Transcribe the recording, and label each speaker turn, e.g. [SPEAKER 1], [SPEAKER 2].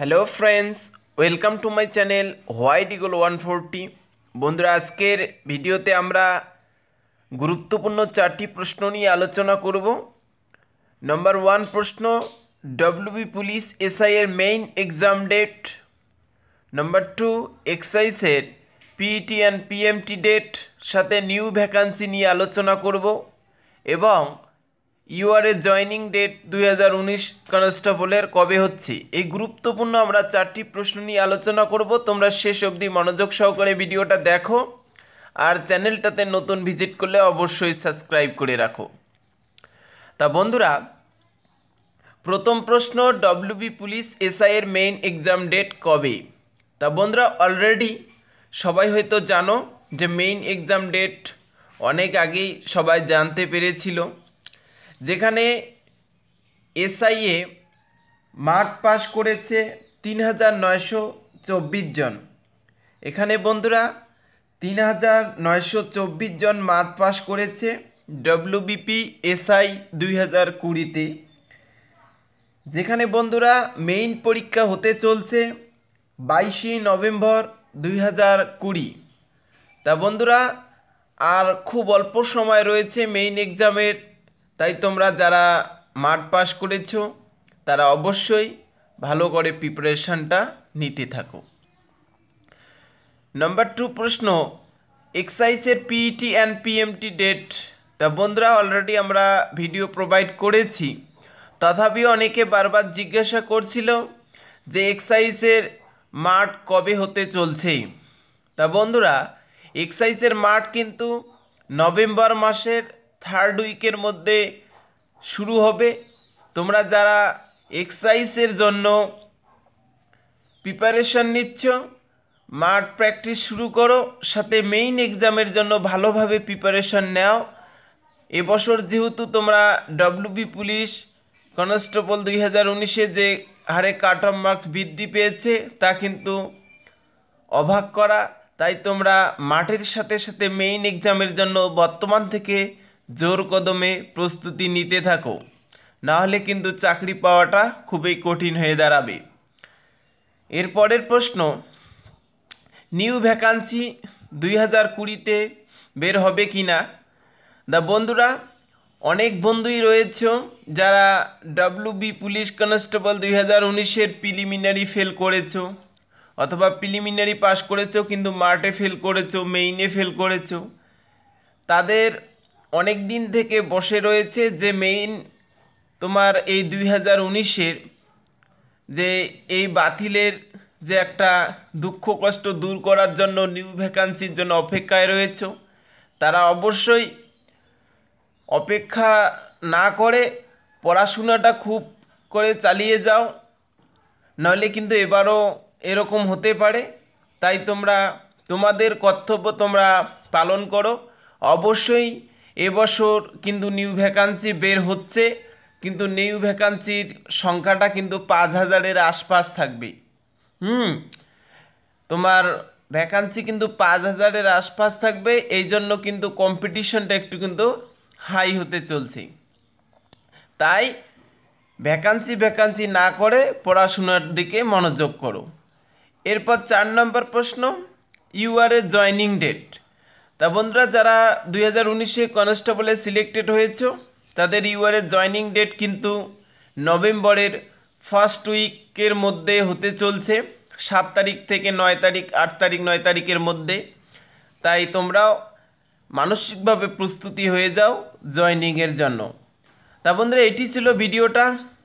[SPEAKER 1] hello friends welcome to my channel White Eagle one forty বন্ধুরা আজকের ভিডিওতে আমরা গুরুত্বপূর্ণ চারটি প্রশ্ন নিয়ে আলোচনা করব নম্বর ওয়ান প্রশ্ন ডব্লিউবি পুলিশ এসআই এর মেইন এক্সাম ডেট নম্বর টু এক্সাইসের পিইটি অ্যান্ড পিএমটি ডেট সাথে নিউ ভ্যাকান্সি নিয়ে আলোচনা করব এবং ইউআরএ জয়নিং ডেট দুই হাজার উনিশ কনস্টেবলের কবে হচ্ছে এই গুরুত্বপূর্ণ আমরা চারটি প্রশ্ন নিয়ে আলোচনা করব তোমরা শেষ অবধি মনোযোগ সহকারে ভিডিওটা দেখো আর চ্যানেলটাতে নতুন ভিজিট করলে অবশ্যই সাবস্ক্রাইব করে রাখো তা বন্ধুরা প্রথম প্রশ্ন ডব্লিউবি পুলিশ এসআইয়ের মেইন এক্সাম ডেট কবে তা বন্ধুরা অলরেডি সবাই হয়তো জানো যে মেইন এক্সাম ডেট অনেক আগেই সবাই জানতে পেরেছিল যেখানে এসআইএ মার্ক পাস করেছে তিন হাজার নয়শো চব্বিশ জন এখানে বন্ধুরা তিন হাজার নয়শো চব্বিশ জন মার্ক পাস করেছে ডব্লিউবিপি এসআই দুই হাজার কুড়িতে যেখানে বন্ধুরা মেইন পরীক্ষা হতে চলছে বাইশে নভেম্বর দুই হাজার কুড়ি তা বন্ধুরা আর খুব অল্প সময় রয়েছে মেইন এক্সামের তাই তোমরা যারা মাঠ পাস করেছ তারা অবশ্যই ভালো করে প্রিপারেশানটা নিতে থাকো নম্বর টু প্রশ্ন এক্সাইজের পিইটি অ্যান্ড পিএমটি ডেট তা বন্ধুরা অলরেডি আমরা ভিডিও প্রোভাইড করেছি তথাপিও অনেকে বারবার জিজ্ঞাসা করছিল যে এক্সাইজের মাঠ কবে হতে চলছে তা বন্ধুরা এক্সাইজের মাঠ কিন্তু নভেম্বর মাসের থার্ড উইকের মধ্যে শুরু হবে তোমরা যারা এক্সারসাইজের জন্য প্রিপারেশন নিচ্ছ মাঠ প্র্যাকটিস শুরু করো সাথে মেইন এক্সামের জন্য ভালোভাবে প্রিপারেশন নেও এবছর যেহেতু তোমরা ডব্লিউবি পুলিশ কনস্টেবল দুই হাজার উনিশে যে হারে কাট অফ মার্ক বৃদ্ধি পেয়েছে তা কিন্তু অবাক করা তাই তোমরা মাঠের সাথে সাথে মেইন এক্সামের জন্য বর্তমান থেকে জোর কদমে প্রস্তুতি নিতে থাকো নাহলে কিন্তু চাকরি পাওয়াটা খুবই কঠিন হয়ে দাঁড়াবে এরপরের প্রশ্ন নিউ ভ্যাকান্সি দুই হাজার কুড়িতে বের হবে কি না দা বন্ধুরা অনেক বন্ধুই রয়েছ যারা বি পুলিশ কনস্টেবল দুই হাজার উনিশের প্রিলিমিনারি ফেল করেছো অথবা প্রিলিমিনারি পাস করেছো কিন্তু মার্টে ফেল করেছ মেইনে ফেল করেছ তাদের অনেক দিন থেকে বসে রয়েছে যে মেইন তোমার এই দুই হাজার উনিশের যে এই বাতিলের যে একটা দুঃখ কষ্ট দূর করার জন্য নিউ ভ্যাকান্সির জন্য অপেক্ষায় রয়েছ তারা অবশ্যই অপেক্ষা না করে পড়াশোনাটা খুব করে চালিয়ে যাও নইলে কিন্তু এবারও এরকম হতে পারে তাই তোমরা তোমাদের কর্তব্য তোমরা পালন করো অবশ্যই এবছর কিন্তু নিউ ভ্যাকান্সি বের হচ্ছে কিন্তু নিউ ভ্যাকান্সির সংখ্যাটা কিন্তু পাঁচ হাজারের আশপাশ থাকবে হুম তোমার ভ্যাকান্সি কিন্তু পাঁচ হাজারের আশপাশ থাকবে এই জন্য কিন্তু কম্পিটিশনটা একটু কিন্তু হাই হতে চলছে তাই ভ্যাকান্সি ভ্যাকান্সি না করে পড়াশোনার দিকে মনোযোগ করো এরপর চার নম্বর প্রশ্ন U R A joining date তা বন্ধুরা যারা দুই হাজার উনিশে কনস্টেবলে সিলেক্টেড হয়েছ তাদের ইউআরের জয়নিং ডেট কিন্তু নভেম্বরের ফার্স্ট উইকের মধ্যে হতে চলছে সাত তারিখ থেকে নয় তারিখ আট তারিখ নয় তারিখের মধ্যে তাই তোমরাও মানসিকভাবে প্রস্তুতি হয়ে যাও জয়নিংয়ের জন্য তা বন্ধুরা এটি ছিল ভিডিওটা